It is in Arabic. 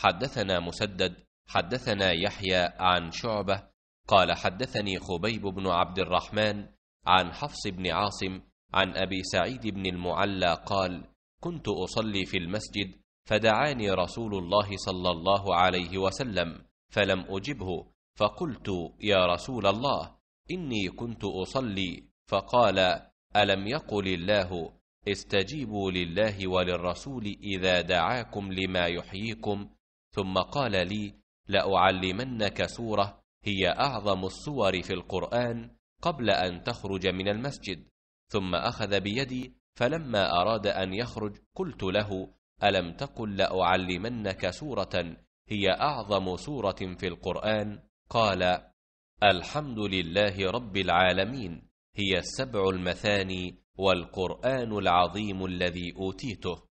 حدثنا مسدد حدثنا يحيى عن شعبه قال حدثني خبيب بن عبد الرحمن عن حفص بن عاصم عن ابي سعيد بن المعلى قال كنت اصلي في المسجد فدعاني رسول الله صلى الله عليه وسلم فلم اجبه فقلت يا رسول الله اني كنت اصلي فقال الم يقل الله استجيبوا لله وللرسول اذا دعاكم لما يحييكم ثم قال لي لأعلمنك سورة هي أعظم السور في القرآن قبل أن تخرج من المسجد ثم أخذ بيدي فلما أراد أن يخرج قلت له ألم تقل لأعلمنك سورة هي أعظم سورة في القرآن قال الحمد لله رب العالمين هي السبع المثاني والقرآن العظيم الذي أوتيته